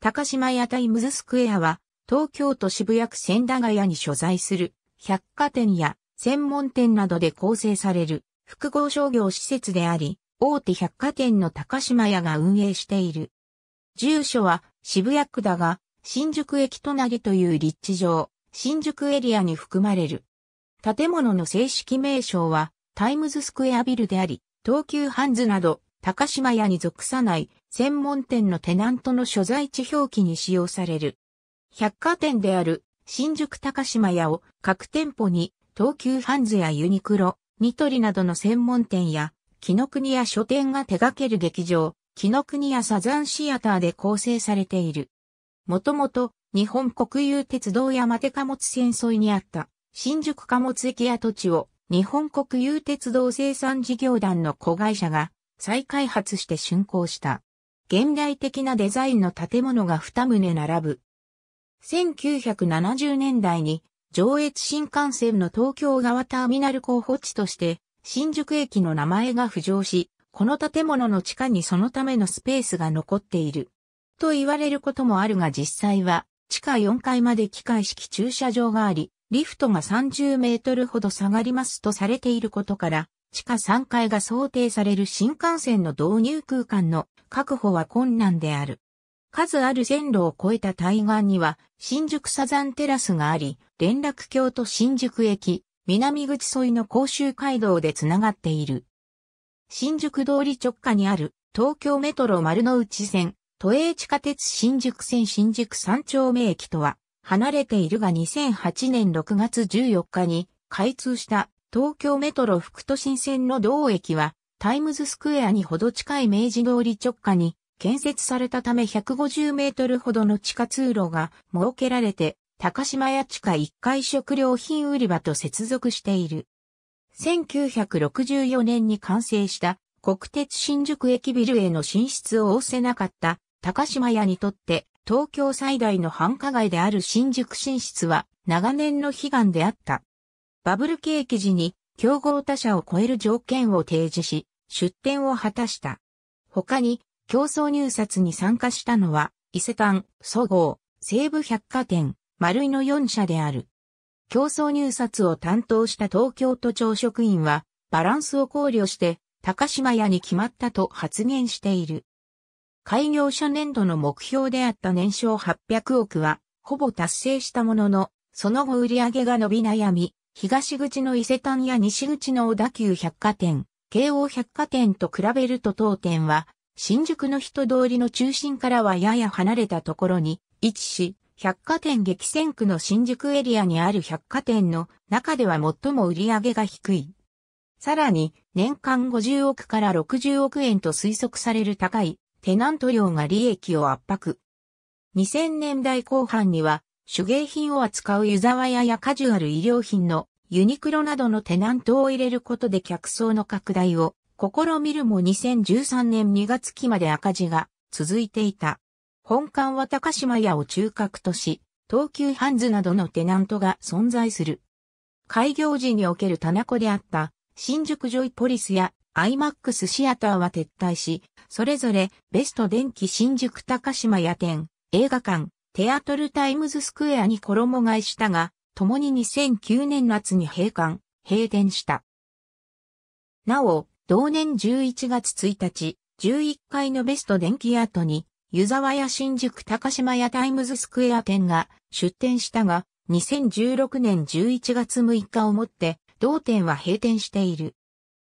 高島屋タイムズスクエアは、東京都渋谷区千駄ヶ谷に所在する、百貨店や専門店などで構成される複合商業施設であり、大手百貨店の高島屋が運営している。住所は渋谷区だが、新宿駅隣という立地上、新宿エリアに含まれる。建物の正式名称は、タイムズスクエアビルであり、東急ハンズなど高島屋に属さない専門店のテナントの所在地表記に使用される。百貨店である新宿高島屋を各店舗に東急ハンズやユニクロ、ニトリなどの専門店や、木の国屋書店が手掛ける劇場、木の国屋サザンシアターで構成されている。もともと日本国有鉄道山手貨物線沿いにあった新宿貨物駅跡地を日本国有鉄道生産事業団の子会社が再開発して竣工した。現代的なデザインの建物が二棟並ぶ。1970年代に上越新幹線の東京側ターミナル候補地として新宿駅の名前が浮上し、この建物の地下にそのためのスペースが残っている。と言われることもあるが実際は地下4階まで機械式駐車場があり、リフトが30メートルほど下がりますとされていることから、地下3階が想定される新幹線の導入空間の確保は困難である。数ある線路を越えた対岸には新宿サザンテラスがあり、連絡橋と新宿駅、南口沿いの甲州街道でつながっている。新宿通り直下にある東京メトロ丸の内線、都営地下鉄新宿線新宿三丁目駅とは離れているが2008年6月14日に開通した東京メトロ副都心線の同駅は、タイムズスクエアにほど近い明治通り直下に建設されたため150メートルほどの地下通路が設けられて、高島屋地下1階食料品売り場と接続している。1964年に完成した国鉄新宿駅ビルへの進出を仰せなかった高島屋にとって東京最大の繁華街である新宿進出は長年の悲願であった。バブル景気時に競合他社を超える条件を提示し、出展を果たした。他に、競争入札に参加したのは、伊勢丹、そご西武百貨店、丸井の4社である。競争入札を担当した東京都庁職員は、バランスを考慮して、高島屋に決まったと発言している。開業者年度の目標であった年商800億は、ほぼ達成したものの、その後売上が伸び悩み、東口の伊勢丹や西口の小田急百貨店、京王百貨店と比べると当店は、新宿の人通りの中心からはやや離れたところに位置し、百貨店激戦区の新宿エリアにある百貨店の中では最も売り上げが低い。さらに、年間50億から60億円と推測される高いテナント料が利益を圧迫。2000年代後半には手芸品を扱う湯沢屋やカジュアル衣料品のユニクロなどのテナントを入れることで客層の拡大を試みるも2013年2月期まで赤字が続いていた。本館は高島屋を中核とし、東急ハンズなどのテナントが存在する。開業時における棚子であった新宿ジョイポリスやアイマックスシアターは撤退し、それぞれベスト電気新宿高島屋店、映画館、テアトルタイムズスクエアに衣替えしたが、共に2009年夏に閉館、閉店した。なお、同年11月1日、11階のベスト電気アートに、湯沢や新宿高島屋タイムズスクエア店が出店したが、2016年11月6日をもって、同店は閉店している。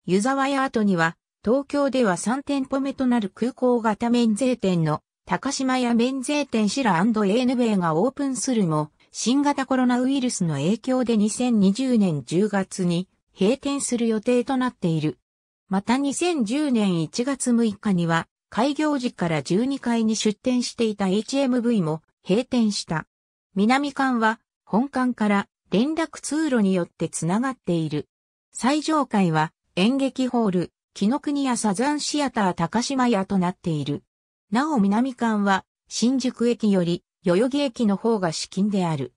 湯沢屋跡には、東京では3店舗目となる空港型免税店の高島屋免税店シラ a n v がオープンするも、新型コロナウイルスの影響で2020年10月に閉店する予定となっている。また2010年1月6日には、開業時から12階に出店していた HMV も閉店した。南館は本館から連絡通路によってつながっている。最上階は演劇ホール、木の国屋サザンシアター高島屋となっている。なお南館は、新宿駅より、代々木駅の方が至近である。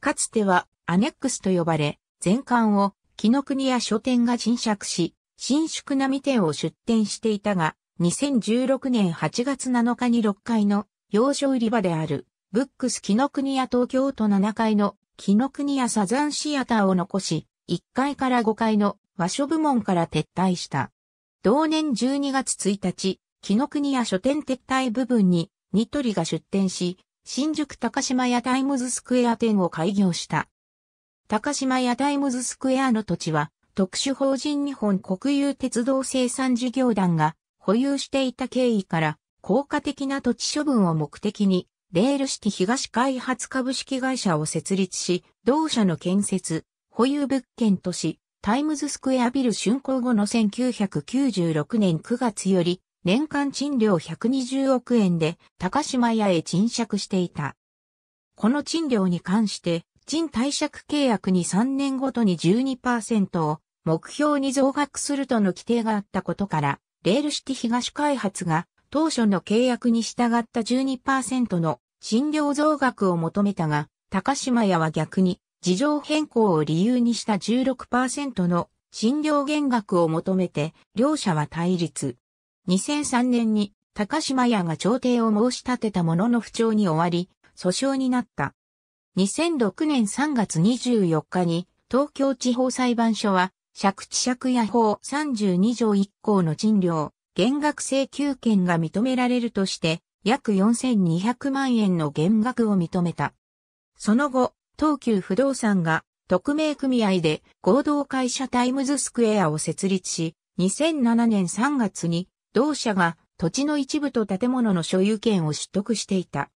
かつては、アネックスと呼ばれ、全館を、木の国や書店が賃借し、新宿並店を出店していたが、2016年8月7日に6階の洋書売り場である、ブックス木の国屋東京都7階の木の国屋サザンシアターを残し、1階から5階の和書部門から撤退した。同年12月1日、木の国屋書店撤退部分に、ニトリが出店し、新宿高島屋タイムズスクエア店を開業した。高島屋タイムズスクエアの土地は、特殊法人日本国有鉄道生産事業団が保有していた経緯から、効果的な土地処分を目的に、レール式東開発株式会社を設立し、同社の建設、保有物件とし、タイムズスクエアビル竣工後の1996年9月より、年間賃料120億円で高島屋へ賃借していた。この賃料に関して、賃貸借契約に3年ごとに12%を目標に増額するとの規定があったことから、レールシティ東開発が当初の契約に従った12%の賃料増額を求めたが、高島屋は逆に事情変更を理由にした16%の賃料減額を求めて、両者は対立。2003年に高島屋が調停を申し立てたものの不調に終わり、訴訟になった。2006年3月24日に東京地方裁判所は、借地借家法32条1項の賃料、減額請求権が認められるとして、約4200万円の減額を認めた。その後、東急不動産が特命組合で合同会社タイムズスクエアを設立し、2007年3月に同社が土地の一部と建物の所有権を取得していた。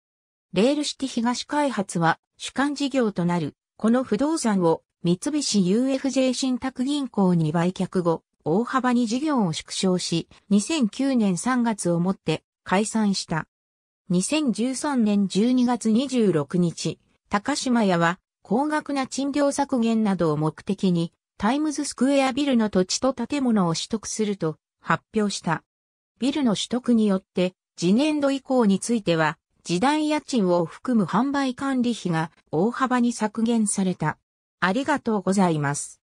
レールシティ東開発は主管事業となる、この不動産を三菱 UFJ 信託銀行に売却後、大幅に事業を縮小し、2009年3月をもって解散した。2013年12月26日、高島屋は高額な賃料削減などを目的に、タイムズスクエアビルの土地と建物を取得すると発表した。ビルの取得によって、次年度以降については、時代家賃を含む販売管理費が大幅に削減された。ありがとうございます。